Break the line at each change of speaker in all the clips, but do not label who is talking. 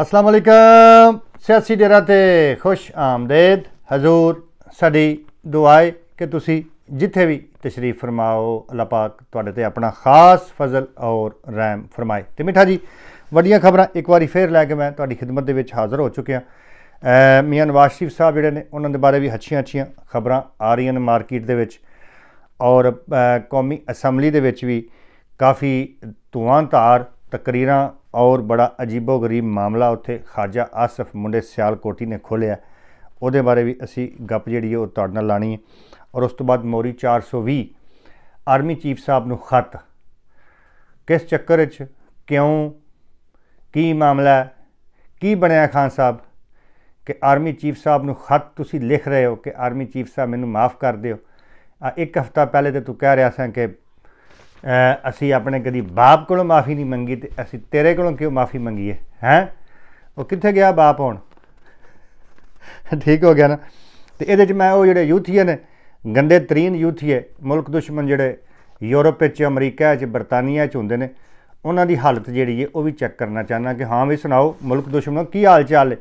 ਅਸਲਾਮ ਅਲੈਕਮ ਸਿਆਸੀ ਡੇਰਾ ਤੇ ਖੁਸ਼ ਆਮਦੇਦ ਹਜ਼ੂਰ ਸਾਡੀ ਦੁਆਏ ਕਿ ਤੁਸੀਂ ਜਿੱਥੇ ਵੀ ਤਸ਼ਰੀਫ ਫਰਮਾਓ ਅੱਲਾ ਪਾਕ ਤੁਹਾਡੇ ਤੇ ਆਪਣਾ ਖਾਸ ਫਜ਼ਲ ਔਰ ਰਹਿਮ ਫਰਮਾਏ ਤੇ ਮਿੱਠਾ ਜੀ ਵੱਡੀਆਂ ਖਬਰਾਂ ਇੱਕ ਵਾਰੀ ਫੇਰ ਲੈ ਕੇ ਮੈਂ ਤੁਹਾਡੀ ਖidmat ਦੇ ਵਿੱਚ ਹਾਜ਼ਰ ਹੋ ਚੁੱਕਿਆ ਮੀਆਂ ਨਵਾਜ਼ ਸਾਹਿਬ ਜਿਹੜੇ ਨੇ ਉਹਨਾਂ ਦੇ ਬਾਰੇ ਵੀ ਅੱਛੀਆਂ ਅੱਛੀਆਂ ਖਬਰਾਂ ਆ ਰਹੀਆਂ ਨੇ ਮਾਰਕੀਟ ਦੇ ਵਿੱਚ ਔਰ ਕੌਮੀ ਅਸੈਂਬਲੀ ਦੇ ਵਿੱਚ ਵੀ ਕਾਫੀ ਧੂਆਂ ਤਕਰੀਰਾਂ ਔਰ ਬੜਾ ਅਜੀਬੋ-ਗਰੀਬ ਮਾਮਲਾ ਉੱਥੇ ਖਾਜਾ ਆਸਫ ਮੁੰਡੇ ਸਿਆਲਕੋਟੀ ਨੇ ਖੋਲਿਆ ਉਹਦੇ ਬਾਰੇ ਵੀ ਅਸੀਂ ਗੱਪ ਜਿਹੜੀ ਉਹ ਤੁਹਾਡੇ ਨਾਲ ਲਾਣੀ ਹੈ ਔਰ ਉਸ ਤੋਂ ਬਾਅਦ ਮੋਰੀ 420 ਆਰਮੀ ਚੀਫ ਸਾਹਿਬ ਨੂੰ ਖਤ ਕਿਸ ਚੱਕਰ ਵਿੱਚ ਕਿਉਂ ਕੀ ਮਾਮਲਾ ਕੀ ਬਣਿਆ ਖਾਨ ਸਾਹਿਬ ਕਿ ਆਰਮੀ ਚੀਫ ਸਾਹਿਬ ਨੂੰ ਖਤ ਤੁਸੀਂ ਲਿਖ ਰਹੇ ਹੋ ਕਿ ਆਰਮੀ ਚੀਫ ਸਾਹਿਬ ਮੈਨੂੰ ਮਾਫ ਕਰ ਦਿਓ ਇੱਕ ਹਫਤਾ ਪਹਿਲੇ ਤੇ ਤੂੰ ਕਹਿ ਰਿਹਾ ਸੀ ਕਿ ਅਸੀਂ ਆਪਣੇ ਕਦੀ ਬਾਪ ਕੋਲੋਂ ਮਾਫੀ ਨਹੀਂ ਮੰਗੀ ਤੇ ਅਸੀਂ ਤੇਰੇ ਕੋਲੋਂ ਕਿਉਂ ਮਾਫੀ ਮੰਗੀਏ ਹੈ ਉਹ ਕਿੱਥੇ ਗਿਆ ਬਾਪ ਹੁਣ ਠੀਕ ਹੋ ਗਿਆ ਨਾ ਤੇ ਇਹਦੇ ਵਿੱਚ ਮੈਂ ਉਹ ਜਿਹੜੇ ਯੂਥੀਏ ਨੇ ਗੰਦੇ ਤਰੀਨ ਯੂਥੀਏ ਮੁਲਕ ਦੁਸ਼ਮਣ ਜਿਹੜੇ ਯੂਰਪ ਵਿੱਚ ਅਮਰੀਕਾ ਵਿੱਚ ਬਰਤਾਨੀਆ ਵਿੱਚ ਹੁੰਦੇ ਨੇ ਉਹਨਾਂ ਦੀ ਹਾਲਤ ਜਿਹੜੀ ਹੈ ਉਹ ਵੀ ਚੈੱਕ ਕਰਨਾ ਚਾਹਨਾ ਕਿ ਹਾਂ ਵੀ ਸੁਣਾਓ ਮੁਲਕ ਦੁਸ਼ਮਣ ਕੀ ਹਾਲ ਚਾਲ ਹੈ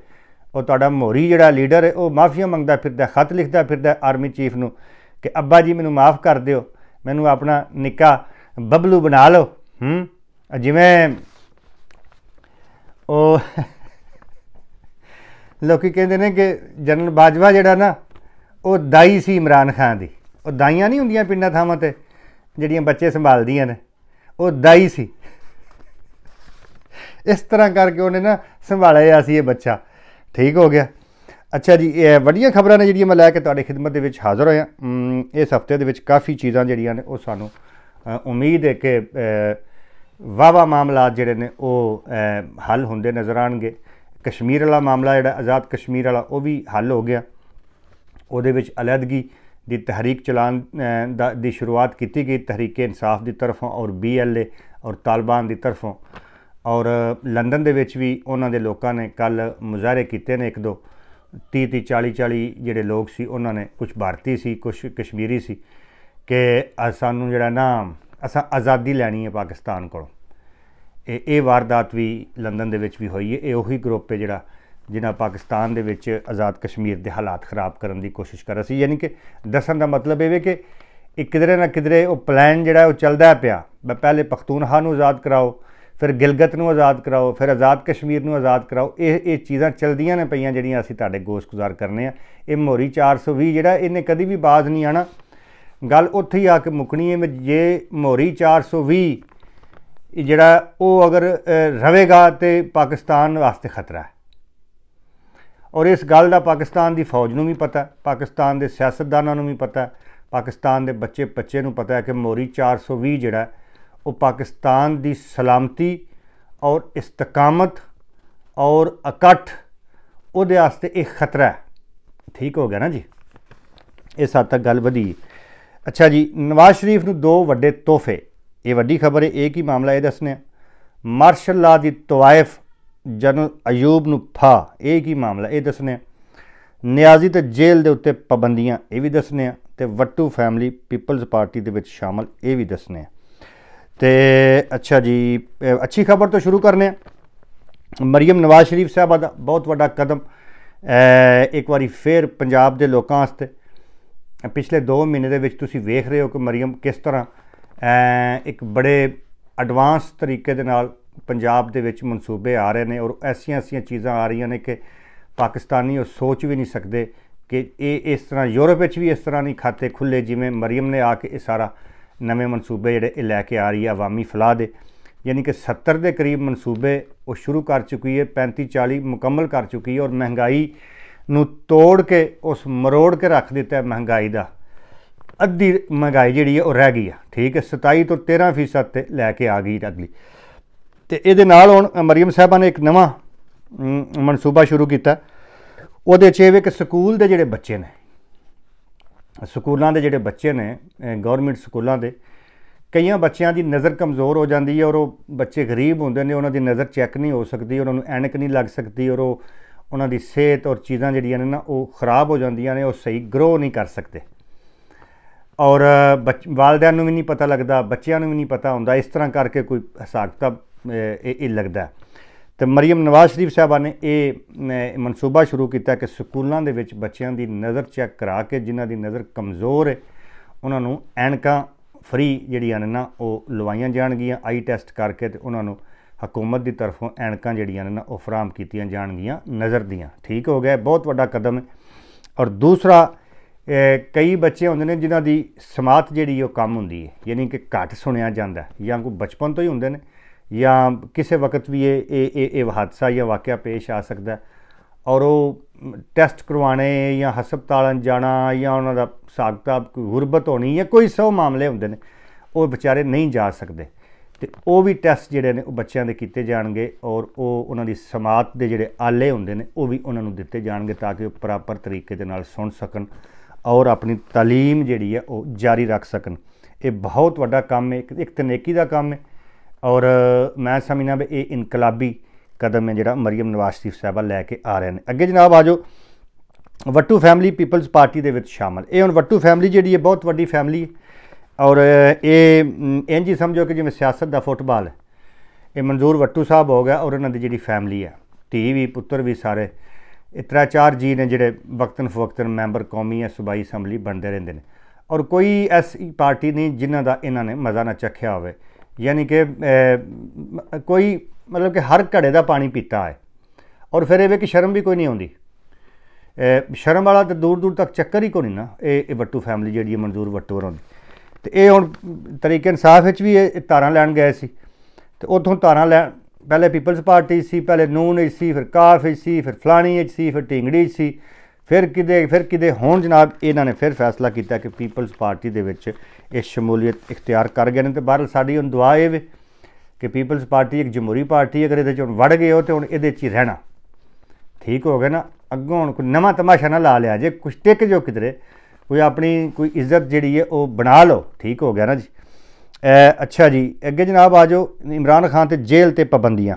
ਉਹ ਤੁਹਾਡਾ ਮੋਰੀ ਜਿਹੜਾ ਲੀਡਰ ਹੈ ਉਹ ਮਾਫੀਆ ਮੰਗਦਾ ਫਿਰਦਾ ਖਤ ਲਿਖਦਾ ਫਿਰਦਾ ਆਰਮੀ ਚੀਫ ਨੂੰ ਕਿ ਅੱਬਾ ਜੀ ਮੈਨੂੰ ਮਾਫ ਕਰ ਦਿਓ ਮੈਨੂੰ ਆਪਣਾ ਨਿੱਕਾ ਬਬਲੂ ਬਣਾ ਲਓ ਹੂੰ ਜਿਵੇਂ ਉਹ ਲੋਕੀ ਕਹਿੰਦੇ ਨੇ ਕਿ ਜਨਰਲ ਬਾਜਵਾ ਜਿਹੜਾ ਨਾ ਉਹ ਦਾਈ ਸੀ ਇਮਰਾਨ ਖਾਨ ਦੀ ਉਹ ਦਾਈਆਂ ਨਹੀਂ ਹੁੰਦੀਆਂ ਪਿੰਡਾਂ ਥਾਵਾਂ ਤੇ ਜਿਹੜੀਆਂ ਬੱਚੇ ਸੰਭਾਲਦੀਆਂ ਨੇ ਉਹ ਦਾਈ ਸੀ ਇਸ ਤਰ੍ਹਾਂ ਕਰਕੇ ਉਹਨੇ ਨਾ ਸੰਭਾਲਿਆ ਸੀ ਇਹ ਬੱਚਾ ਠੀਕ ਹੋ ਗਿਆ ਅੱਛਾ ਜੀ ਇਹ ਵੱਡੀਆਂ ਖਬਰਾਂ ਨੇ ਜਿਹੜੀਆਂ ਮੈਂ ਲੈ ਕੇ ਤੁਹਾਡੀ ਖਿਦਮਤ ਦੇ ਵਿੱਚ ਹਾਜ਼ਰ ਹੋਇਆ ਇਸ ਹਫਤੇ ਦੇ ਵਿੱਚ ਕਾਫੀ ਚੀਜ਼ਾਂ ਜਿਹੜੀਆਂ ਨੇ ਉਹ ਸਾਨੂੰ ਉਮੀਦ ਹੈ ਕਿ ਵਾਵਾ ਮਾਮਲਾ ਜਿਹੜੇ ਨੇ ਉਹ ਹੱਲ ਹੁੰਦੇ ਨਜ਼ਰ ਆਣਗੇ ਕਸ਼ਮੀਰ ਵਾਲਾ ਮਾਮਲਾ ਜਿਹੜਾ ਆਜ਼ਾਦ ਕਸ਼ਮੀਰ ਵਾਲਾ ਉਹ ਵੀ ਹੱਲ ਹੋ ਗਿਆ ਉਹਦੇ ਵਿੱਚ ਅਲੱਦਗੀ ਦੀ ਤਹਿਰੀਕ ਚਲਾਨ ਦੀ ਸ਼ੁਰੂਆਤ ਕੀਤੀ ਗਈ ਤਹਿਰੀਕ ਇਨਸਾਫ ਦੀ ਤਰਫੋਂ ਔਰ ਬੀਐਲਏ ਔਰ ਤਾਲਿਬਾਨ ਦੀ ਤਰਫੋਂ ਔਰ ਲੰਡਨ ਦੇ ਵਿੱਚ ਵੀ ਉਹਨਾਂ ਦੇ ਲੋਕਾਂ ਨੇ ਕੱਲ ਮੁਜ਼ਾਹਰੇ ਕੀਤੇ ਨੇ ਇੱਕ ਦੋ 30 30 40 40 ਜਿਹੜੇ ਲੋਕ ਸੀ ਉਹਨਾਂ ਨੇ ਕੁਝ ਭਾਰਤੀ ਸੀ ਕੁਝ ਕਸ਼ਮੀਰੀ ਸੀ ਕਿ ਸਾਨੂੰ ਜਿਹੜਾ ਨਾ ਅਸਾਂ ਆਜ਼ਾਦੀ ਲੈਣੀ ਹੈ ਪਾਕਿਸਤਾਨ ਕੋਲੋਂ ਇਹ ਇਹ ਵਾਰਦਾਤ ਵੀ ਲੰਡਨ ਦੇ ਵਿੱਚ ਵੀ ਹੋਈ ਹੈ ਇਹ ਉਹੀ ਗਰੁੱਪ ਹੈ ਜਿਹੜਾ ਜਿਨ੍ਹਾਂ ਪਾਕਿਸਤਾਨ ਦੇ ਵਿੱਚ ਆਜ਼ਾਦ ਕਸ਼ਮੀਰ ਦੇ ਹਾਲਾਤ ਖਰਾਬ ਕਰਨ ਦੀ ਕੋਸ਼ਿਸ਼ ਕਰ ਰਿਹਾ ਸੀ ਯਾਨੀ ਕਿ ਦੱਸਣ ਦਾ ਮਤਲਬ ਇਹ ਹੈ ਕਿ ਇੱਕ ਕਿਧਰੇ ਨਾ ਕਿਧਰੇ ਉਹ ਪਲਾਨ ਜਿਹੜਾ ਉਹ ਚੱਲਦਾ ਪਿਆ ਪਹਿਲੇ ਪਖਤੂਨਖਾ ਨੂੰ ਆਜ਼ਾਦ ਕਰਾਓ ਫਿਰ ਗਿਲਗਤ ਨੂੰ ਆਜ਼ਾਦ ਕਰਾਓ ਫਿਰ ਆਜ਼ਾਦ ਕਸ਼ਮੀਰ ਨੂੰ ਆਜ਼ਾਦ ਕਰਾਓ ਇਹ ਇਹ ਚੀਜ਼ਾਂ ਚੱਲਦੀਆਂ ਨੇ ਪਈਆਂ ਜਿਹੜੀਆਂ ਅਸੀਂ ਤੁਹਾਡੇ ਗੋਸ਼ਗੁਜ਼ਾਰ ਕਰਨੇ ਆ ਇਹ ਮੋਰੀ 420 ਜਿਹੜਾ ਇਹਨੇ ਕਦੀ ਵੀ ਬਾਜ਼ ਨਹੀਂ ਆਣਾ ਗੱਲ ਉੱਥੇ ਹੀ ਆ ਕੇ ਮੁਕਣੀ ਹੈ ਜੇ ਮੋਰੀ 420 ਜਿਹੜਾ ਉਹ ਅਗਰ ਰਵੇਗਾ ਤੇ ਪਾਕਿਸਤਾਨ ਵਾਸਤੇ ਖਤਰਾ ਹੈ ਔਰ ਇਸ ਗੱਲ ਦਾ ਪਾਕਿਸਤਾਨ ਦੀ ਫੌਜ ਨੂੰ ਵੀ ਪਤਾ ਪਾਕਿਸਤਾਨ ਦੇ ਸਿਆਸਤਦਾਨਾਂ ਨੂੰ ਵੀ ਪਤਾ ਪਾਕਿਸਤਾਨ ਦੇ ਬੱਚੇ ਬੱਚੇ ਨੂੰ ਪਤਾ ਹੈ ਕਿ ਮੋਰੀ 420 ਜਿਹੜਾ ਉਹ ਪਾਕਿਸਤਾਨ ਦੀ ਸਲਾਮਤੀ ਔਰ ਇਸਤਕਾਮਤ ਔਰ ਇਕੱਠ ਉਹਦੇ ਵਾਸਤੇ ਇੱਕ ਖਤਰਾ ਹੈ ਠੀਕ ਹੋ ਗਿਆ ਨਾ ਜੀ ਇਸ ਹੱਦ ਤੱਕ ਗੱਲ ਵਧੀ ਅੱਛਾ ਜੀ ਨਵਾਜ਼ ਸ਼ਰੀਫ ਨੂੰ ਦੋ ਵੱਡੇ ਤੋਹਫੇ ਇਹ ਵੱਡੀ ਖਬਰ ਹੈ ਇਹ ਕੀ ਮਾਮਲਾ ਇਹ ਦੱਸਨੇ ਮਾਰਸ਼ਲ ਲਾ ਦੀ ਤਵਾਇਫ ਜਨਰਲ ਅਯੂਬ ਨੂੰ ਫਾ ਇਹ ਕੀ ਮਾਮਲਾ ਇਹ ਦੱਸਨੇ ਨਿਆਜ਼ੀ ਤੇ ਜੇਲ੍ਹ ਦੇ ਉੱਤੇ ਪਾਬੰਦੀਆਂ ਇਹ ਵੀ ਦੱਸਨੇ ਆ ਤੇ ਵੱਟੂ ਫੈਮਿਲੀ ਪੀਪਲਜ਼ ਪਾਰਟੀ ਦੇ ਵਿੱਚ ਸ਼ਾਮਲ ਇਹ ਵੀ ਦੱਸਨੇ ਆ ਤੇ ਅੱਛਾ ਜੀ ਅੱਛੀ ਖਬਰ ਤੋਂ ਸ਼ੁਰੂ ਕਰਨੇ ਆ ਮਰੀਮ ਨਵਾਜ਼ ਸ਼ਰੀਫ ਸਾਹਿਬਾ ਦਾ ਬਹੁਤ ਵੱਡਾ ਕਦਮ ਇੱਕ ਵਾਰੀ ਫੇਰ ਪੰਜਾਬ ਦੇ ਲੋਕਾਂ ਵਾਸਤੇ ਪਿਛਲੇ 2 ਮਹੀਨੇ ਦੇ ਵਿੱਚ ਤੁਸੀਂ ਵੇਖ ਰਹੇ ਹੋ ਕਿ ਮਰੀਮ ਕਿਸ ਤਰ੍ਹਾਂ ਇੱਕ ਬੜੇ ਐਡਵਾਂਸ ਤਰੀਕੇ ਦੇ ਨਾਲ ਪੰਜਾਬ ਦੇ ਵਿੱਚ ਮਨਸੂਬੇ ਆ ਰਹੇ ਨੇ ਔਰ ਐਸੀਆਂ-ਐਸੀਆਂ ਚੀਜ਼ਾਂ ਆ ਰਹੀਆਂ ਨੇ ਕਿ ਪਾਕਿਸਤਾਨੀ ਉਹ ਸੋਚ ਵੀ ਨਹੀਂ ਸਕਦੇ ਕਿ ਇਹ ਇਸ ਤਰ੍ਹਾਂ ਯੂਰਪ ਵਿੱਚ ਵੀ ਇਸ ਤਰ੍ਹਾਂ ਨਹੀਂ ਖਾਤੇ ਖੁੱਲੇ ਜਿਵੇਂ ਮਰੀਮ ਨੇ ਆ ਕੇ ਇਹ ਸਾਰਾ ਨਵੇਂ ਮਨਸੂਬੇ ਜਿਹੜੇ ਇਹ ਲੈ ਕੇ ਆ ਰਹੀ ਹੈ ਆਵਾਮੀ ਫਲਾਹ ਦੇ ਯਾਨੀ ਕਿ 70 ਦੇ ਕਰੀਬ ਮਨਸੂਬੇ ਉਹ ਸ਼ੁਰੂ ਕਰ ਚੁੱਕੀ ਹੈ 35 40 ਮੁਕੰਮਲ ਕਰ ਚੁੱਕੀ ਹੈ ਔਰ ਮਹਿੰਗਾਈ ਨੂੰ ਤੋੜ ਕੇ ਉਸ ਮਰੋੜ ਕੇ ਰੱਖ ਦਿੱਤਾ ਮਹਿੰਗਾਈ ਦਾ ਅੱਧੀ ਮਹਿੰਗਾਈ ਜਿਹੜੀ ਹੈ ਉਹ ਰਹਿ ਗਈ ਆ ਠੀਕ ਹੈ 27 ਤੋਂ 13% ਤੇ ਲੈ ਕੇ ਆ ਗਈ ਅਗਲੀ ਤੇ ਇਹਦੇ ਨਾਲ ਹੁਣ ਮਰੀਮ ਸਾਹਿਬਾ ਨੇ ਇੱਕ ਨਵਾਂ ਮਨਸੂਬਾ ਸ਼ੁਰੂ ਕੀਤਾ ਉਹਦੇ 'ਚ ਇਹ ਵੀ ਕਿ ਸਕੂਲ ਦੇ ਜਿਹੜੇ ਬੱਚੇ ਨੇ ਸਕੂਲਾਂ ਦੇ ਜਿਹੜੇ ਬੱਚੇ ਨੇ ਗਵਰਨਮੈਂਟ ਸਕੂਲਾਂ ਦੇ ਕਈਆਂ ਬੱਚਿਆਂ ਦੀ ਨਜ਼ਰ ਕਮਜ਼ੋਰ ਹੋ ਜਾਂਦੀ ਹੈ ਔਰ ਉਹ ਬੱਚੇ ਗਰੀਬ ਹੁੰਦੇ ਨੇ ਉਹਨਾਂ ਦੀ ਨਜ਼ਰ ਚੈੱਕ ਨਹੀਂ ਹੋ ਸਕਦੀ ਉਹਨਾਂ ਨੂੰ ਐਨਕ ਨਹੀਂ ਲੱਗ ਸਕਦੀ ਔਰ ਉਹ ਉਹਨਾਂ ਦੀ ਸਿਹਤ ਔਰ ਚੀਜ਼ਾਂ ਜਿਹੜੀਆਂ ਨੇ ਨਾ ਉਹ ਖਰਾਬ ਹੋ ਜਾਂਦੀਆਂ ਨੇ ਉਹ ਸਹੀ ਗਰੋ ਨਹੀਂ ਕਰ ਸਕਦੇ ਔਰ ਵਾਲਦਿਆਂ ਨੂੰ ਵੀ ਨਹੀਂ ਪਤਾ ਲੱਗਦਾ ਬੱਚਿਆਂ ਨੂੰ ਵੀ ਨਹੀਂ ਪਤਾ ਹੁੰਦਾ ਇਸ ਤਰ੍ਹਾਂ ਕਰਕੇ ਕੋਈ ਹਸਾਕਤਾ ਇਹ ਇਹ ਲੱਗਦਾ ਤੇ ਮਰੀਮ ਨਵਾਜ਼ ਸ਼ਰੀਫ ਸਾਹਿਬਾ ਨੇ ਇਹ ਮਨਸੂਬਾ ਸ਼ੁਰੂ ਕੀਤਾ ਕਿ ਸਕੂਲਾਂ ਦੇ ਵਿੱਚ ਬੱਚਿਆਂ ਦੀ ਨਜ਼ਰ ਚੈੱਕ ਕਰਾ ਕੇ ਜਿਨ੍ਹਾਂ ਦੀ ਨਜ਼ਰ ਕਮਜ਼ੋਰ ਹੈ ਉਹਨਾਂ ਨੂੰ ਐਨਕਾਂ ਫ੍ਰੀ ਜਿਹੜੀਆਂ ਨੇ ਨਾ ਉਹ ਲਵਾਈਆਂ ਜਾਣਗੀਆਂ ਆਈ ਟੈਸਟ ਕਰਕੇ ਤੇ ਉਹਨਾਂ ਨੂੰ ਹਕੂਮਤ ਦੀ ਤਰਫੋਂ ਐਨਕਾਂ ਜਿਹੜੀਆਂ ਨੇ ਨਾ ਉਹ ਫਰਾਮ ਕੀਤੀਆਂ ਜਾਣਗੀਆਂ ਨਜ਼ਰ ਦੀਆਂ ਠੀਕ ਹੋ ਗਿਆ ਬਹੁਤ ਵੱਡਾ ਕਦਮ ਹੈ ਔਰ ਦੂਸਰਾ ਕਈ ਬੱਚੇ ਹੁੰਦੇ ਨੇ ਜਿਨ੍ਹਾਂ ਦੀ ਸਮਾਤ ਜਿਹੜੀ ਉਹ ਕੰਮ ਹੁੰਦੀ ਹੈ ਯਾਨੀ ਕਿ ਘੱਟ ਸੁਣਿਆ ਜਾਂਦਾ ਜਾਂ ਕੋਈ ਬਚਪਨ ਤੋਂ ਹੀ ਹੁੰਦੇ ਨੇ ਜਾਂ ਕਿਸੇ ਵਕਤ ਵੀ ਇਹ ਇਹ ਇਹ ਇਹ ਹਾਦਸਾ ਜਾਂ ਵਾਕਿਆ ਪੇਸ਼ ਆ ਸਕਦਾ ਔਰ ਉਹ ਟੈਸਟ ਕਰਵਾਣੇ ਜਾਂ ਹਸਪਤਾਲਾਂ ਜਾਣਾ ਜਾਂ ਉਹਨਾਂ ਦਾ ਸਾਖਤਾ ਕੋਈ ਗੁਰਬਤ ਹੋਣੀ ਜਾਂ ਕੋਈ ਸੋ ਮਾਮਲੇ ਹੁੰਦੇ ਨੇ ਉਹ ਵਿਚਾਰੇ ਨਹੀਂ ਜਾ ਸਕਦੇ ਤੇ ਉਹ ਵੀ ਟੈਸਟ ਜਿਹੜੇ ਨੇ ਉਹ ਬੱਚਿਆਂ ਦੇ ਕੀਤੇ ਜਾਣਗੇ ਔਰ ਉਹ ਉਹਨਾਂ ਦੀ ਸਮਾਤ ਦੇ ਜਿਹੜੇ ਆਲੇ ਹੁੰਦੇ ਨੇ ਉਹ ਵੀ ਉਹਨਾਂ ਨੂੰ ਦਿੱਤੇ ਜਾਣਗੇ ਤਾਂ ਕਿ ਉਹ ਪ੍ਰਾਪਰ ਤਰੀਕੇ ਦੇ ਨਾਲ ਸੁਣ ਸਕਣ ਔਰ ਆਪਣੀ تعلیم ਜਿਹੜੀ ਹੈ ਉਹ ਜਾਰੀ ਰੱਖ ਸਕਣ ਇਹ ਬਹੁਤ ਵੱਡਾ ਕੰਮ ਹੈ ਇੱਕ ਤਨੇਕੀ ਦਾ ਕੰਮ ਹੈ ਔਰ ਮੈਂ ਸਮਝਣਾ ਵੀ ਇਹ ਇਨਕਲਾਬੀ ਕਦਮ ਹੈ ਜਿਹੜਾ ਮਰੀਮ ਨਵਾਜ਼ ਸ਼ਰੀਫ ਸਾਹਿਬਾ ਲੈ ਕੇ ਆ ਰਹੇ ਨੇ ਅੱਗੇ ਜਨਾਬ ਆਜੋ ਵੱਟੂ ਫੈਮਿਲੀ ਪੀਪਲਜ਼ ਪਾਰਟੀ ਦੇ ਵਿੱਚ ਸ਼ਾਮਲ ਇਹ ਹੁਣ ਵੱਟੂ ਫੈਮਿਲੀ ਜਿਹੜੀ ਹੈ ਬਹੁਤ ਵੱਡੀ ਫੈਮਿਲੀ ਹੈ ਔਰ ਇਹ ਇੰਜ ਹੀ ਸਮਝੋ ਕਿ ਜਿਵੇਂ ਸਿਆਸਤ ਦਾ ਫੁੱਟਬਾਲ ਹੈ ਇਹ ਮਨਜ਼ੂਰ ਵੱਟੂ ਸਾਹਿਬ ਹੋ ਗਿਆ ਔਰ ਉਹਨਾਂ ਦੀ ਜਿਹੜੀ ਫੈਮਿਲੀ ਆ ਧੀ ਵੀ ਪੁੱਤਰ ਵੀ ਸਾਰੇ ਇਤਰਾ ਚਾਰ ਜੀ ਨੇ ਜਿਹੜੇ ਵਕਤਨ ਫਵਕਤਨ ਮੈਂਬਰ ਕੌਮੀ ਜਾਂ ਸੁਭਾਈ ਅਸੈਂਬਲੀ ਬਣਦੇ ਰਹਿੰਦੇ ਨੇ ਔਰ ਕੋਈ ਐਸੀ ਪਾਰਟੀ ਨਹੀਂ ਜਿਨ੍ਹਾਂ ਦਾ ਇਹਨਾਂ ਨੇ ਮਜ਼ਾ ਨਾ ਚੱਖਿਆ ਹੋਵੇ ਯਾਨੀ ਕਿ ਕੋਈ ਮਤਲਬ ਕਿ ਹਰ ਘੜੇ ਦਾ ਪਾਣੀ ਪੀਤਾ ਹੈ ਔਰ ਫਿਰ ਇਹ ਵੇ ਕਿ ਸ਼ਰਮ ਵੀ ਕੋਈ ਨਹੀਂ ਆਉਂਦੀ ਸ਼ਰਮ ਵਾਲਾ ਤਾਂ ਦੂਰ ਦੂਰ ਤੱਕ ਚੱਕਰ ਹੀ ਕੋਈ ਨਹੀਂ ਨਾ ਇਹ ਵੱਟੂ ਫੈਮਿਲੀ ਜਿਹੜੀ ਹੈ ਮਨਜ਼ੂਰ ਵੱਟੂ ਦੀ ਤੇ ਇਹ ਹੁਣ ਤਰੀਕੇ ਇਨਸਾਫ ਵਿੱਚ ਵੀ ਇਹ ਤਾਰਾਂ ਲੈਣ ਗਏ ਸੀ ਤੇ ਉਥੋਂ ਤਾਰਾਂ ਲੈ ਪਹਿਲੇ ਪੀਪਲਸ ਪਾਰਟੀ ਸੀ ਪਹਿਲੇ ਨੂਨ ਸੀ ਫਿਰ ਕਾਫ ਸੀ ਫਿਰ ਫਲਾਣੀ ਸੀ ਫਿਰ ਢਿੰਗੜੀ ਸੀ ਫਿਰ ਕਿਦੇ ਫਿਰ ਕਿਦੇ ਹੁਣ ਜਨਾਬ ਇਹਨਾਂ ਨੇ ਫਿਰ ਫੈਸਲਾ ਕੀਤਾ ਕਿ ਪੀਪਲਸ ਪਾਰਟੀ ਦੇ ਵਿੱਚ ਇਹ ਸ਼ਮੂਲੀਅਤ ਇਖਤਿਆਰ ਕਰ ਗਏ ਨੇ ਤੇ ਬਾਹਰ ਸਾਡੀ ਹੁਣ ਦੁਆ ਇਹ ਵੇ ਕਿ ਪੀਪਲਸ ਪਾਰਟੀ ਇੱਕ ਜਮਹੂਰੀ ਪਾਰਟੀ ਅਗਰ ਇਹਦੇ ਚ ਹੁਣ ਵੜ ਗਏ ਹੋ ਤੇ ਹੁਣ ਇਹਦੇ ਚ ਹੀ ਰਹਿਣਾ ਠੀਕ ਹੋ ਗਿਆ ਨਾ ਅੱਗੋਂ ਹੁਣ ਕੋਈ ਨਵਾਂ ਤਮਾਸ਼ਾ ਨਾ ਲਾ ਲਿਆ ਜੇ ਕੁਛ ਟਿਕ ਜੋ ਕਿਧਰੇ ਕੋਈ ਆਪਣੀ ਕੋਈ ਇੱਜ਼ਤ ਜਿਹੜੀ ਹੈ ਉਹ ਬਣਾ ਲਓ ਠੀਕ ਹੋ ਗਿਆ ਨਾ ਜੀ ਐ ਅੱਛਾ ਜੀ ਅੱਗੇ ਜਨਾਬ ਆਜੋ ਇਮਰਾਨ ਖਾਨ ਤੇ ਜੇਲ੍ਹ ਤੇ ਪਾਬੰਦੀਆਂ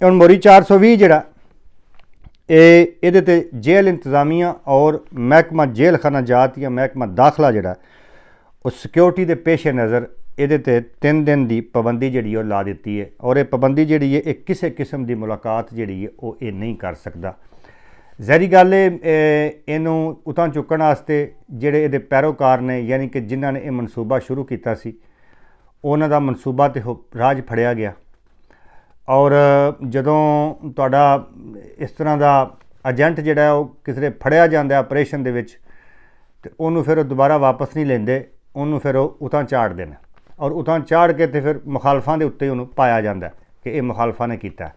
ਇਹ ਹੁਣ ਮੋਰੀ 420 ਜਿਹੜਾ ਇਹ ਇਹਦੇ ਤੇ ਜੇਲ੍ਹ ਇੰਤਜ਼ਾਮੀਆਂ ਔਰ ਮਹਿਕਮਾ ਜੇਲ੍ਹ ਖਾਨਾ ਜਾਤ ਜਾਂ ਮਹਿਕਮਾ ਦਾਖਲਾ ਜਿਹੜਾ ਉਹ ਸਿਕਿਉਰਿਟੀ ਦੇ ਪੇਸ਼ੇ ਨਜ਼ਰ ਇਹਦੇ ਤੇ 3 ਦਿਨ ਦੀ ਪਾਬੰਦੀ ਜਿਹੜੀ ਉਹ ਲਾ ਦਿੱਤੀ ਹੈ ਔਰ ਇਹ ਪਾਬੰਦੀ ਜਿਹੜੀ ਹੈ ਇਹ ਕਿਸੇ ਕਿਸਮ ਦੀ ਮੁਲਾਕਾਤ ਜਿਹੜੀ ਹੈ ਉਹ ਇਹ ਨਹੀਂ ਕਰ ਸਕਦਾ ਜ਼ਹਿਰੀ ਗੱਲ ਇਹ ਇਹਨੂੰ ਉਤਾਂ ਚੁੱਕਣ ਵਾਸਤੇ ਜਿਹੜੇ ਇਹਦੇ ਪੈਰੋਕਾਰ ਨੇ ਯਾਨੀ ਕਿ ਜਿਨ੍ਹਾਂ ਨੇ ਇਹ ਮਨਸੂਬਾ ਸ਼ੁਰੂ ਕੀਤਾ ਸੀ ਉਹਨਾਂ ਦਾ ਮਨਸੂਬਾ ਤੇ ਰਾਜ ਫੜਿਆ ਗਿਆ ਔਰ ਜਦੋਂ ਤੁਹਾਡਾ ਇਸ ਤਰ੍ਹਾਂ ਦਾ ਏਜੰਟ ਜਿਹੜਾ ਉਹ ਕਿਸੇਰੇ ਫੜਿਆ ਜਾਂਦਾ ਆਪਰੇਸ਼ਨ ਦੇ ਵਿੱਚ ਤੇ ਉਹਨੂੰ ਫਿਰ ਉਹ ਦੁਬਾਰਾ ਵਾਪਸ ਨਹੀਂ ਲੈਂਦੇ ਉਹਨੂੰ ਫਿਰ ਉਹ ਉਤਾਂ ਝਾੜ ਦੇਣਾ ਔਰ ਉਤਾਂ ਝਾੜ ਕੇ ਤੇ ਫਿਰ ਮੁਖਾਲਫਾਂ ਦੇ ਉੱਤੇ ਉਹਨੂੰ ਪਾਇਆ ਜਾਂਦਾ ਕਿ ਇਹ ਮੁਖਾਲਫਾਂ ਨੇ ਕੀਤਾ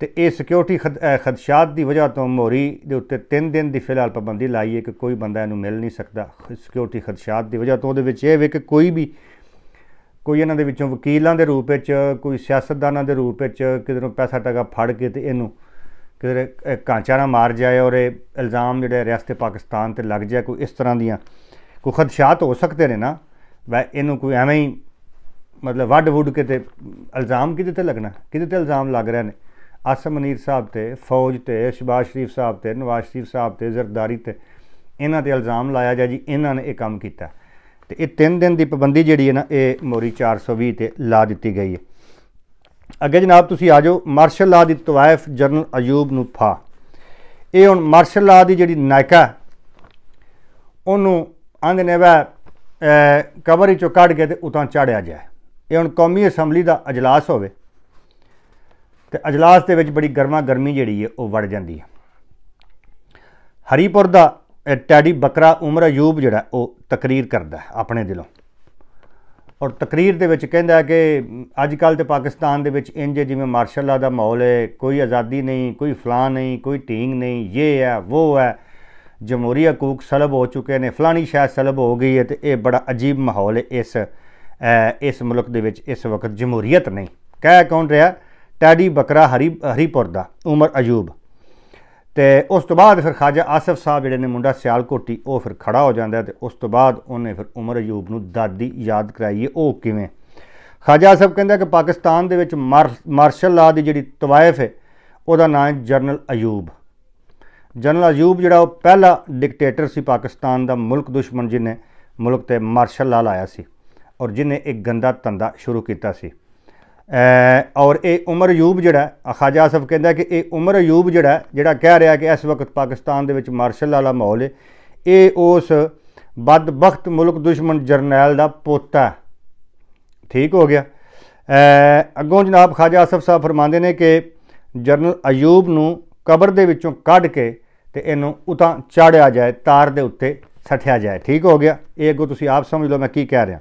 ਤੇ ਇਹ ਸਿਕਿਉਰਿਟੀ ਖਦਸ਼ਾਤ ਦੀ ਵਜ੍ਹਾ ਤੋਂ ਮੋਰੀ ਦੇ ਉੱਤੇ 3 ਦਿਨ ਦੀ ਫਿਲਹਾਲ ਪਾਬੰਦੀ ਲਾਈ ਹੈ ਕਿ ਕੋਈ ਬੰਦਾ ਇਹਨੂੰ ਮਿਲ ਨਹੀਂ ਸਕਦਾ ਸਿਕਿਉਰਿਟੀ ਖਦਸ਼ਾਤ ਦੀ ਵਜ੍ਹਾ ਤੋਂ ਉਹਦੇ ਵਿੱਚ ਇਹ ਵੀ ਕਿ ਕੋਈ ਵੀ ਕੋਈ ਇਹਨਾਂ ਦੇ ਵਿੱਚੋਂ ਵਕੀਲਾਂ ਦੇ ਰੂਪ ਵਿੱਚ ਕੋਈ ਸਿਆਸਤਦਾਨਾਂ ਦੇ ਰੂਪ ਵਿੱਚ ਕਿਧਰੋਂ ਪੈਸਾ ਟਗਾ ਫੜ ਕੇ ਤੇ ਇਹਨੂੰ ਕਿਧਰੇ ਕਾਂਚਾ ਨਾ ਮਾਰ ਜਾਏ ਔਰ ਇਹ ਇਲਜ਼ਾਮ ਜਿਹੜੇ ਰਿਆਸਤ ਪਾਕਿਸਤਾਨ ਤੇ ਲੱਗ ਜਾਏ ਕੋਈ ਇਸ ਤਰ੍ਹਾਂ ਦੀਆਂ ਕੋਈ ਖਦਸ਼ਾਤ ਹੋ ਸਕਦੇ ਨੇ ਨਾ ਵੈ ਇਹਨੂੰ ਕੋਈ ਐਵੇਂ ਹੀ ਮਤਲਬ ਵੱਡ ਵੁੱਡ ਕੇ ਤੇ ਇਲਜ਼ਾਮ ਕਿਤੇ ਤੇ ਲੱਗਣਾ ਕਿਤੇ ਤੇ ਇਲਜ਼ਾਮ ਲੱਗ ਰਹੇ ਨੇ ਅਸਮਨੀਰ ਸਾਹਿਬ ਤੇ ਫੌਜ ਤੇ ਸ਼ਬਾਸ਼ ਸ਼ਰੀਫ ਸਾਹਿਬ ਤੇ ਨਵਾਜ਼ ਸ਼ਰੀਫ ਸਾਹਿਬ ਤੇ ਜ਼ਰਦਾਰੀ ਤੇ ਇਹਨਾਂ ਤੇ ਇਲਜ਼ਾਮ ਲਾਇਆ ਜਾ ਜੀ ਇਹਨਾਂ ਨੇ ਇਹ ਕੰਮ ਕੀਤਾ ਤੇ ਇਹ 3 ਦਿਨ ਦੀ ਪਾਬੰਦੀ ਜਿਹੜੀ ਹੈ ਨਾ ਇਹ ਮੋਰੀ 420 ਤੇ ਲਾ ਦਿੱਤੀ ਗਈ ਹੈ ਅੱਗੇ ਜਨਾਬ ਤੁਸੀਂ ਆ ਜਾਓ ਮਾਰਸ਼ਲ ਲਾ ਦੀ ਤਵਾਇਫ ਜਨਰਲ ਅਯੂਬ ਨੂੰ ਫਾ ਇਹ ਹੁਣ ਮਾਰਸ਼ਲ ਲਾ ਦੀ ਜਿਹੜੀ ਨਾਇਕਾ ਉਹਨੂੰ ਅੰਗ ਨੇ ਵਾ ਕਬਰ ਚੋਂ ਕੱਢ ਕੇ ਤੇ ਉਤਾਂ ਚਾੜਿਆ ਜਾਏ ਇਹ ਹੁਣ ਕੌਮੀ ਅਸੈਂਬਲੀ ਦਾ اجلاس ਹੋਵੇ ਤੇ اجلاس ਦੇ ਵਿੱਚ ਬੜੀ ਗਰਮਾ ਗਰਮੀ ਜਿਹੜੀ ਹੈ ਉਹ ਵੜ ਜਾਂਦੀ ਹੈ ਹਰੀਪੁਰ ਦਾ ਟੈਡੀ ਬੱਕਰਾ ਉਮਰ ਅਯੂਬ ਜਿਹੜਾ ਉਹ ਤਕਰੀਰ ਕਰਦਾ ਹੈ ਆਪਣੇ ਦਿਲੋਂ ਔਰ ਤਕਰੀਰ ਦੇ ਵਿੱਚ ਕਹਿੰਦਾ ਕਿ ਅੱਜ ਕੱਲ ਤੇ ਪਾਕਿਸਤਾਨ ਦੇ ਵਿੱਚ ਇੰਜ ਜਿਵੇਂ ਮਾਰਸ਼ਲ ਲਾ ਦਾ ਮਾਹੌਲ ਹੈ ਕੋਈ ਆਜ਼ਾਦੀ ਨਹੀਂ ਕੋਈ ਫਲਾਂ ਨਹੀਂ ਕੋਈ ਟੀਂਗ ਨਹੀਂ ਇਹ ਹੈ ਉਹ ਹੈ ਜਮਹੂਰੀ ਹਕੂਕ ਸਲਬ ਹੋ ਚੁੱਕੇ ਨੇ ਫਲਾਣੀ ਸ਼ਾਇਦ ਸਲਬ ਹੋ ਗਈ ਹੈ ਤੇ ਇਹ ਬੜਾ ਅਜੀਬ ਮਾਹੌਲ ਹੈ ਇਸ ਇਸ ਮੁਲਕ ਦੇ ਵਿੱਚ ਇਸ ਵਕਤ ਜਮਹੂਰੀਅਤ ਨਹੀਂ ਕਹਿ ਕੌਣ ਰਿਹਾ ਟੈਡੀ ਬਕਰਾ ਹਰੀ ਹਰੀਪੁਰ ਦਾ ਉਮਰ ਅਯੂਬ ਤੇ ਉਸ ਤੋਂ ਬਾਅਦ ਫਿਰ ਖਾਜਾ ਆਸਫ ਸਾਹਿਬ ਜਿਹੜੇ ਨੇ ਮੁੰਡਾ ਸਿਆਲਕੋਟੀ ਉਹ ਫਿਰ ਖੜਾ ਹੋ ਜਾਂਦਾ ਤੇ ਉਸ ਤੋਂ ਬਾਅਦ ਉਹਨੇ ਫਿਰ ਉਮਰ ਅਯੂਬ ਨੂੰ ਦਾਦੀ ਯਾਦ ਕਰਾਈਏ ਉਹ ਕਿਵੇਂ ਖਾਜਾ ਆਸਫ ਕਹਿੰਦਾ ਕਿ ਪਾਕਿਸਤਾਨ ਦੇ ਵਿੱਚ ਮਾਰਸ਼ਲ ਲਾ ਦੀ ਜਿਹੜੀ ਤਵਾਇਫ ਹੈ ਉਹਦਾ ਨਾਮ ਹੈ ਜਨਰਲ ਅਯੂਬ ਜਨਰਲ ਅਯੂਬ ਜਿਹੜਾ ਉਹ ਪਹਿਲਾ ਡਿਕਟੇਟਰ ਸੀ ਪਾਕਿਸਤਾਨ ਦਾ ਮੁਲਕ ਦੁਸ਼ਮਣ ਜਿਹਨੇ ਮੁਲਕ ਤੇ ਮਾਰਸ਼ਲ ਲਾ ਲਾਇਆ ਸੀ ਔਰ ਜਿਨੇ ਇੱਕ ਗੰਦਾ ਤੰਦਾ ਸ਼ੁਰੂ ਕੀਤਾ ਸੀ ਔਰ ਇਹ ਉਮਰ ਯੂਬ ਜਿਹੜਾ ਖਾਜਾ ਆਸਫ ਕਹਿੰਦਾ ਕਿ ਇਹ ਉਮਰ ਯੂਬ ਜਿਹੜਾ ਜਿਹੜਾ ਕਹਿ ਰਿਹਾ ਕਿ ਇਸ ਵਕਤ ਪਾਕਿਸਤਾਨ ਦੇ ਵਿੱਚ ਮਾਰਸ਼ਲ ਵਾਲਾ ਮਾਹੌਲ ਹੈ ਇਹ ਉਸ ਬਦਬਖਤ ਮੁਲਕ ਦੁਸ਼ਮਣ ਜਰਨੈਲ ਦਾ ਪੋਤਾ ਠੀਕ ਹੋ ਗਿਆ ਅੱਗੋਂ ਜਨਾਬ ਖਾਜਾ ਆਸਫ ਸਾਹਿਬ ਫਰਮਾਉਂਦੇ ਨੇ ਕਿ ਜਰਨਲ ਅਯੂਬ ਨੂੰ ਕਬਰ ਦੇ ਵਿੱਚੋਂ ਕੱਢ ਕੇ ਤੇ ਇਹਨੂੰ ਉਤਾਂ ਚਾੜਿਆ ਜਾਏ ਤਾਰ ਦੇ ਉੱਤੇ ਸੱਠਿਆ ਜਾਏ ਠੀਕ ਹੋ ਗਿਆ ਇਹ ਅੱਗੋਂ ਤੁਸੀਂ ਆਪ ਸਮਝ ਲਓ ਮੈਂ ਕੀ ਕਹਿ ਰਿਹਾ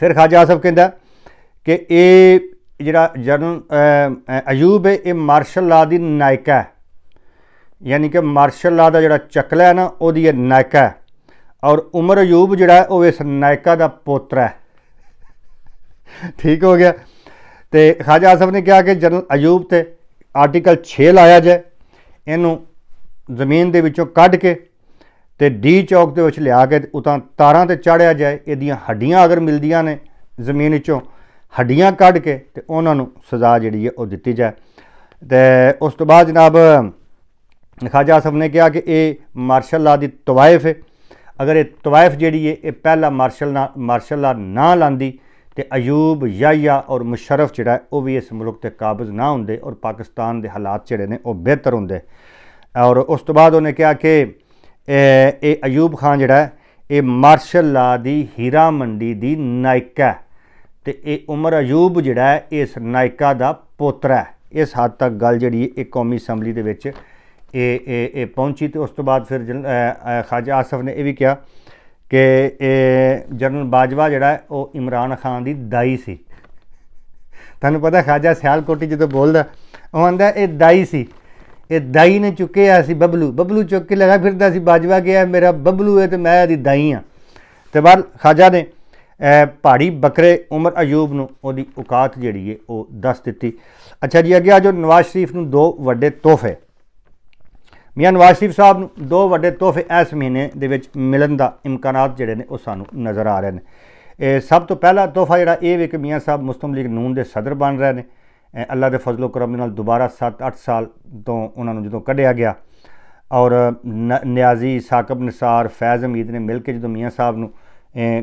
ਫਿਰ ਖਾਜਾ ਆਸਫ ਕਹਿੰਦਾ ਕਿ ਇਹ ਜਿਹੜਾ ਜਨਰਲ ਅਯੂਬ ਇਹ ਮਾਰਸ਼ਲ ਲਾ ਦੀ ਨਾਇਕਾ ਹੈ ਯਾਨੀ ਕਿ ਮਾਰਸ਼ਲ ਲਾ ਦਾ ਜਿਹੜਾ ਚੱਕਲਾ ਹੈ ਨਾ ਉਹਦੀ ਇਹ ਨਾਇਕਾ ਹੈ ਔਰ ਉਮਰ ਅਯੂਬ ਜਿਹੜਾ ਉਹ ਇਸ ਨਾਇਕਾ ਦਾ ਪੁੱਤਰ ਹੈ ਠੀਕ ਹੋ ਗਿਆ ਤੇ ਖਾਜਾ ਆਸਫ ਨੇ ਕਿਹਾ ਕਿ ਜਨਰਲ ਅਯੂਬ ਤੇ ਆਰਟੀਕਲ 6 ਲਾਇਆ ਜਾਏ ਇਹਨੂੰ ਜ਼ਮੀਨ ਦੇ ਵਿੱਚੋਂ ਕੱਢ ਕੇ ਤੇ ਡੀ ਚੌਕ ਦੇ ਵਿੱਚ ਲਿਆ ਕੇ ਉਤਾਂ ਤਾਰਾਂ ਤੇ ਚਾੜਿਆ ਜਾਏ ਇਹਦੀਆਂ ਹੱਡੀਆਂ ਅਗਰ ਮਿਲਦੀਆਂ ਨੇ ਜ਼ਮੀਨ ਵਿੱਚੋਂ ਹੱਡੀਆਂ ਕੱਢ ਕੇ ਤੇ ਉਹਨਾਂ ਨੂੰ ਸਜ਼ਾ ਜਿਹੜੀ ਹੈ ਉਹ ਦਿੱਤੀ ਜਾਏ ਤੇ ਉਸ ਤੋਂ ਬਾਅਦ ਜਨਾਬ ਖਾਜਾ ਸਾਹਿਬ ਨੇ ਕਿਹਾ ਕਿ ਇਹ ਮਾਰਸ਼ਲ ਲਾ ਦੀ ਤਵਾਇਫ ਹੈ ਅਗਰ ਇਹ ਤਵਾਇਫ ਜਿਹੜੀ ਹੈ ਇਹ ਪਹਿਲਾ ਮਾਰਸ਼ਲ ਨਾ ਮਾਰਸ਼ਲ ਲਾ ਨਾ ਲਾਂਦੀ ਤੇ ਅਯੂਬ ਯਾਇਆ ਔਰ ਮੁਸ਼ਰਫ ਜਿਹੜਾ ਉਹ ਵੀ ਇਸ ਮੁਲਕ ਤੇ ਕਾਬਜ਼ ਨਾ ਹੁੰਦੇ ਔਰ ਪਾਕਿਸਤਾਨ ਦੇ ਹਾਲਾਤ ਜਿਹੜੇ ਨੇ ਉਹ ਬਿਹਤਰ ਹੁੰਦੇ ਔਰ ਉਸ ਤੋਂ ਬਾਅਦ ਉਹਨੇ ਕਿਹਾ ਕਿ ਇਹ ਅਯੂਬ ਖਾਨ ਜਿਹੜਾ ਇਹ ਮਾਰਸ਼ਲ ਲਾ ਦੀ ਹੀਰਾ ਮੰਡੀ ਦੀ ਨਾਇਕਾ ਤੇ ਇਹ ਉਮਰ ਅਯੂਬ ਜਿਹੜਾ ਹੈ ਇਸ ਨਾਇਕਾ ਦਾ ਪੋਤਰਾ ਹੈ ਇਸ ਹੱਦ ਤੱਕ ਗੱਲ ਜਿਹੜੀ ਇਹ ਕੌਮੀ ਅਸੈਂਬਲੀ ਦੇ ਵਿੱਚ ਇਹ ਇਹ ਇਹ ਪਹੁੰਚੀ ਤੇ ਉਸ ਤੋਂ ਬਾਅਦ ਫਿਰ ਖਾਜਾ ਆਸਫ ਨੇ ਇਹ ਵੀ ਕਿਹਾ ਕਿ ਇਹ ਜਨਰਲ ਬਾਜਵਾ ਜਿਹੜਾ ਉਹ ਇਮਰਾਨ ਖਾਨ ਦੀ ਦਾਈ ਸੀ ਤੁਹਾਨੂੰ ਪਤਾ ਖਾਜਾ ਸਿਆਲਕੋਟੀ ਜਦੋਂ ਬੋਲਦਾ ਉਹ ਆਂਦਾ ਇਹ ਦਾਈ ਸੀ ਇਹ ਦਾਈ ਨੇ ਚੁੱਕਿਆ ਸੀ ਬਬਲੂ ਬਬਲੂ ਚੁੱਕ ਕੇ ਲਗਾ ਫਿਰਦਾ ਸੀ ਬਾਜਵਾ ਗਿਆ ਮੇਰਾ ਬਬਲੂ ਹੈ ਤੇ ਮੈਂ ਇਹਦੀ ਦਾਈ ਆ ਤੇ ਬਾਅਦ ਖਾਜਾ ਨੇ ਪਹਾੜੀ ਬਕਰੇ ਉਮਰ ਅਯੂਬ ਨੂੰ ਉਹਦੀ ਔਕਾਤ ਜਿਹੜੀ ਹੈ ਉਹ ਦੱਸ ਦਿੱਤੀ ਅੱਛਾ ਜੀ ਅੱਗੇ ਆ ਜੋ ਨਵਾਜ਼ ਸ਼ਰੀਫ ਨੂੰ ਦੋ ਵੱਡੇ ਤੋਹਫੇ ਮੀਆਂ ਨਵਾਜ਼ ਸ਼ਰੀਫ ਸਾਹਿਬ ਨੂੰ ਦੋ ਵੱਡੇ ਤੋਹਫੇ ਇਸ ਮਹੀਨੇ ਦੇ ਵਿੱਚ ਮਿਲਣ ਦਾ ਇਮਕਾਨਾਤ ਜਿਹੜੇ ਨੇ ਉਹ ਸਾਨੂੰ ਨਜ਼ਰ ਆ ਰਹੇ ਨੇ ਇਹ ਸਭ ਤੋਂ ਪਹਿਲਾ ਤੋਹਫਾ ਜਿਹੜਾ ਇਹ ਵੀ ਕਿ ਮੀਆਂ ਸਾਹਿਬ ਮੁਸਲਮ ਲੀਗ ਨੂਨ ਦੇ ਸਦਰ ਬਣ ਰਹੇ ਨੇ ਅੱਲਾ ਦੇ ਫਜ਼ਲੋ ਕਰਮ ਨਾਲ ਦੁਬਾਰਾ 7-8 ਸਾਲ ਤੋਂ ਉਹਨਾਂ ਨੂੰ ਜਦੋਂ ਕੱਢਿਆ ਗਿਆ ਔਰ ਨਿਆਜ਼ੀ ਸਾਕਬ ਨਿਸਾਰ ਫੈਜ਼ ਅਮੀਦ ਨੇ ਮਿਲ ਕੇ ਜਦੋਂ ਮੀਆਂ ਸਾਹਿਬ ਨੂੰ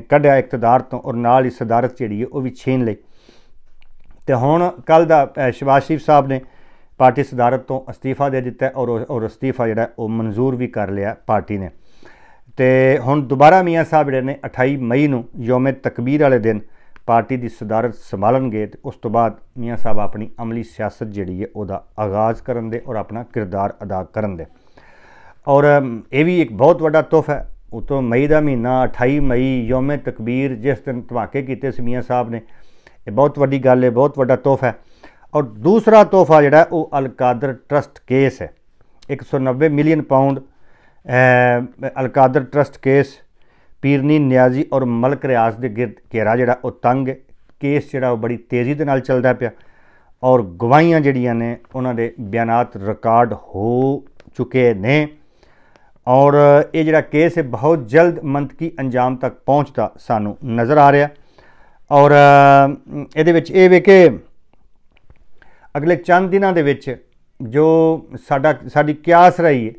ਕੱਢਿਆ ਇਕਤਦਾਰ ਤੋਂ ਔਰ ਨਾਲ ਹੀ ਸਦਾਰਤ ਜਿਹੜੀ ਉਹ ਵੀ ਛੇਨ ਲਈ ਤੇ ਹੁਣ ਕੱਲ ਦਾ ਸ਼ਬਾਸ਼ ਸਾਹਿਬ ਨੇ ਪਾਰਟੀ ਸਦਾਰਤ ਤੋਂ ਅਸਤੀਫਾ ਦੇ ਦਿੱਤਾ ਔਰ ਔਰ ਅਸਤੀਫਾ ਜਿਹੜਾ ਉਹ ਮਨਜ਼ੂਰ ਵੀ ਕਰ ਲਿਆ ਪਾਰਟੀ ਨੇ ਤੇ ਹੁਣ ਦੁਬਾਰਾ ਮੀਆਂ ਸਾਹਿਬ ਜਿਹੜੇ ਨੇ 28 ਮਈ ਨੂੰ ਯੋਮੇ ਤਕਬੀਰ ਵਾਲੇ ਦਿਨ ਪਾਰਟੀ ਦੀ ਸਦਾਰਤ ਸੰਭਾਲਣਗੇ ਤੇ ਉਸ ਤੋਂ ਬਾਅਦ ਮੀਆਂ ਸਾਹਿਬ ਆਪਣੀ ਅਮਲੀ ਸਿਆਸਤ ਜਿਹੜੀ ਹੈ ਉਹਦਾ ਆਗਾਜ਼ ਕਰਨ ਦੇ ਔਰ ਆਪਣਾ ਕਿਰਦਾਰ ਅਦਾ ਕਰਨ ਦੇ ਔਰ ਇਹ ਵੀ ਇੱਕ ਬਹੁਤ ਵੱਡਾ ਤੋਹਫਾ ਹੈ ਉਤੋਂ ਮਈ ਦਾ ਮਹੀਨਾ 28 ਮਈ ਯੋਮੇ ਤਕਬੀਰ ਜਿਸ ਦਿਨ ਧਮਾਕੇ ਕੀਤੇ ਸੀ ਮੀਆਂ ਸਾਹਿਬ ਨੇ ਇਹ ਬਹੁਤ ਵੱਡੀ ਗੱਲ ਹੈ ਬਹੁਤ ਵੱਡਾ ਤੋਹਫਾ ਹੈ ਔਰ ਦੂਸਰਾ ਤੋਹਫਾ ਜਿਹੜਾ ਉਹ ਅਲ ਕਾਦਰ ਟਰਸਟ ਕੇਸ ਹੈ 190 million pound Al Qadir trust case ਪੀਰਨੀ ਨਿਆਜ਼ੀ ਔਰ ਮਲਕ ਰਿਆਜ਼ ਦੇ ਗਿਰਦ ਘੇਰਾ ਜਿਹੜਾ ਉਹ ਤੰਗ ਕੇਸ ਜਿਹੜਾ ਉਹ ਬੜੀ ਤੇਜ਼ੀ ਦੇ ਨਾਲ ਚੱਲਦਾ ਪਿਆ ਔਰ ਗਵਾਹੀਆਂ ਜਿਹੜੀਆਂ ਨੇ ਉਹਨਾਂ ਦੇ ਬਿਆਨਾਤ ਰਿਕਾਰਡ ਹੋ ਚੁੱਕੇ ਨੇ ਔਰ ਇਹ ਜਿਹੜਾ ਕੇਸ ਹੈ ਬਹੁਤ ਜਲਦ ਮੰਤਕੀ ਅੰਜਾਮ ਤੱਕ ਪਹੁੰਚਦਾ ਸਾਨੂੰ ਨਜ਼ਰ ਆ ਰਿਹਾ ਔਰ ਇਹਦੇ ਵਿੱਚ ਇਹ ਵੇ ਕਿ ਅਗਲੇ ਚੰਦ ਦਿਨਾਂ ਦੇ ਵਿੱਚ ਜੋ ਸਾਡਾ ਸਾਡੀ ਕਿਆਸ ਰਹੀ ਹੈ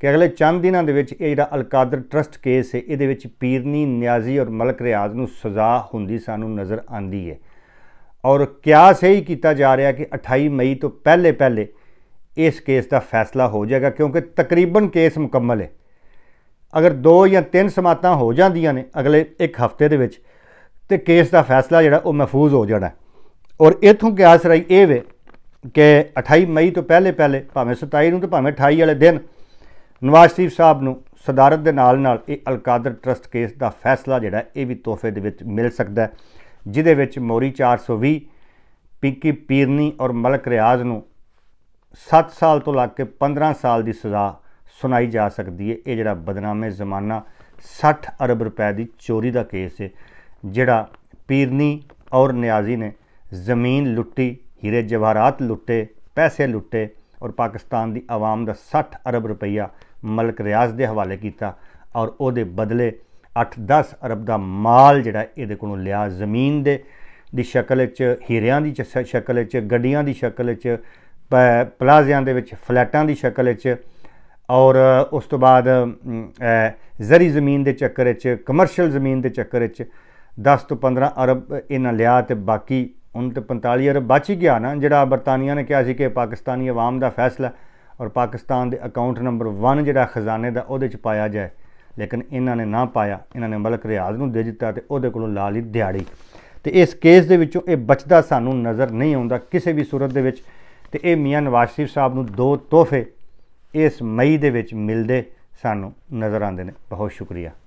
ਕਿ ਅਗਲੇ ਚੰਦ ਦਿਨਾਂ ਦੇ ਵਿੱਚ ਇਹ ਜਿਹੜਾ ਅਲਕਾਦਰ ਟਰਸਟ ਕੇਸ ਹੈ ਇਹਦੇ ਵਿੱਚ ਪੀਰਨੀ ਨਿਆਜ਼ੀ ਔਰ ਮਲਕ ਰਿਆਜ਼ ਨੂੰ ਸਜ਼ਾ ਹੁੰਦੀ ਸਾਨੂੰ ਨਜ਼ਰ ਆਂਦੀ ਹੈ ਔਰ ਕਿਆਸ ਹੈ ਹੀ ਕੀਤਾ ਜਾ ਰਿਹਾ ਕਿ 28 ਮਈ ਤੋਂ ਪਹਿਲੇ ਪਹਿਲੇ ਇਸ ਕੇਸ ਦਾ ਫੈਸਲਾ ਹੋ ਜਾਏਗਾ ਕਿਉਂਕਿ ਤਕਰੀਬਨ ਕੇਸ ਮੁਕੰਮਲ ਹੈ ਅਗਰ ਦੋ ਜਾਂ ਤਿੰਨ ਸਮਾਤਾਂ ਹੋ ਜਾਂਦੀਆਂ ਨੇ ਅਗਲੇ ਇੱਕ ਹਫ਼ਤੇ ਦੇ ਵਿੱਚ ਤੇ ਕੇਸ ਦਾ ਫੈਸਲਾ ਜਿਹੜਾ ਉਹ ਮਹਿਫੂਜ਼ ਹੋ ਜਾਣਾ ਔਰ ਇਥੋਂ ਕਿਆਸ ਰਹੀ ਇਹ ਵੇ ਕਿ 28 ਮਈ ਤੋਂ ਪਹਿਲੇ ਪਹਿਲੇ ਭਾਵੇਂ 27 ਨੂੰ ਤੇ ਭਾਵੇਂ 28 ਵਾਲੇ ਦਿਨ ਨਵਾਜ਼ ਸ਼ਰੀਫ ਸਾਹਿਬ ਨੂੰ ਸਦਾਰਤ ਦੇ ਨਾਲ ਨਾਲ ਇਹ ਅਲਕਾਦਰ ਟਰਸਟ ਕੇਸ ਦਾ ਫੈਸਲਾ ਜਿਹੜਾ ਇਹ ਵੀ ਤੋਹਫੇ ਦੇ ਵਿੱਚ ਮਿਲ ਸਕਦਾ ਹੈ ਜਿਹਦੇ ਵਿੱਚ ਮੋਰੀ 420 ਪਿੰਕੀ ਪੀਰਨੀ ਔਰ ਮਲਕ ਰਿਆਜ਼ ਨੂੰ 7 ਸਾਲ ਤੋਂ ਲੱਗ ਕੇ 15 ਸਾਲ ਦੀ ਸਜ਼ਾ ਸੁਣਾਈ ਜਾ ਸਕਦੀ ਹੈ ਇਹ ਜਿਹੜਾ ਬਦਨਾਮੇ ਜ਼ਮਾਨਾ 60 ਅਰਬ ਰੁਪਏ ਦੀ ਚੋਰੀ ਦਾ ਕੇਸ ਹੈ ਜਿਹੜਾ ਪੀਰਨੀ ਔਰ ਨਿਆਜ਼ੀ ਨੇ ਜ਼ਮੀਨ ਲੁੱਟੀ ਹੀਰੇ ਜਵਾਹਰਾਤ ਲੁੱਟੇ ਪੈਸੇ ਲੁੱਟੇ ਔਰ ਪਾਕਿਸਤਾਨ ਦੀ ਆਵਾਮ ਦਾ 60 ਅਰਬ ਰੁਪਈਆ ਮਲਕ ਰਿਆਜ਼ ਦੇ ਹਵਾਲੇ ਕੀਤਾ ਔਰ ਉਹਦੇ ਬਦਲੇ 8-10 ਅਰਬ ਦਾ ਮਾਲ ਜਿਹੜਾ ਇਹਦੇ ਕੋਲੋਂ ਲਿਆ ਜ਼ਮੀਨ ਦੇ ਦੀ ਸ਼ਕਲ ਵਿੱਚ ਹੀਰਿਆਂ ਦੀ ਸ਼ਕਲ ਵਿੱਚ ਗੱਡੀਆਂ ਦੀ ਸ਼ਕਲ ਵਿੱਚ ਪਲਾਜ਼ਿਆਂ ਦੇ ਵਿੱਚ ਫਲੈਟਾਂ ਦੀ ਸ਼ਕਲ ਵਿੱਚ ਔਰ ਉਸ ਤੋਂ ਬਾਅਦ ਜ਼ਰੀ ਜ਼ਮੀਨ ਦੇ ਚੱਕਰ ਵਿੱਚ ਕਮਰਸ਼ੀਅਲ ਜ਼ਮੀਨ ਦੇ ਚੱਕਰ ਵਿੱਚ 10 ਤੋਂ 15 ਅਰਬ ਇਹਨਾਂ ਲਿਆ ਤੇ ਬਾਕੀ ਉਹਨਾਂ ਤੇ 45 ਅਰਬ ਬਚ ਗਿਆ ਨਾ ਜਿਹੜਾ ਬਰਤਾਨੀਆ ਨੇ ਕਿਹਾ ਸੀ ਕਿ ਪਾਕਿਸਤਾਨੀ ਆਵਾਮ ਦਾ ਫੈਸਲਾ ਔਰ ਪਾਕਿਸਤਾਨ ਦੇ ਅਕਾਊਂਟ ਨੰਬਰ 1 ਜਿਹੜਾ ਖਜ਼ਾਨੇ ਦਾ ਉਹਦੇ ਚ ਪਾਇਆ ਜਾਏ ਲੇਕਿਨ ਇਹਨਾਂ ਨੇ ਨਾ ਪਾਇਆ ਇਹਨਾਂ ਨੇ ਮਲਕ ਰਿਆਜ਼ ਨੂੰ ਦੇ ਦਿੱਤਾ ਤੇ ਉਹਦੇ ਕੋਲੋਂ ਲਾ ਲਈ ਦਿਹਾੜੀ ਤੇ ਇਸ ਕੇਸ ਦੇ ਵਿੱਚੋਂ ਇਹ ਬਚਦਾ ਸਾਨੂੰ ਨਜ਼ਰ ਨਹੀਂ ਆਉਂਦਾ ਕਿਸੇ ਵੀ ਸੂਰਤ ਦੇ ਵਿੱਚ ਤੇ ਇਹ ਮੀਆਂ ਨਵਾਜ਼ ਸਾਹਿਬ ਨੂੰ ਦੋ ਤੋਹਫੇ ਇਸ ਮਈ ਦੇ ਵਿੱਚ ਮਿਲਦੇ ਸਾਨੂੰ ਨਜ਼ਰ ਆਉਂਦੇ ਨੇ ਬਹੁਤ ਸ਼ੁਕਰੀਆ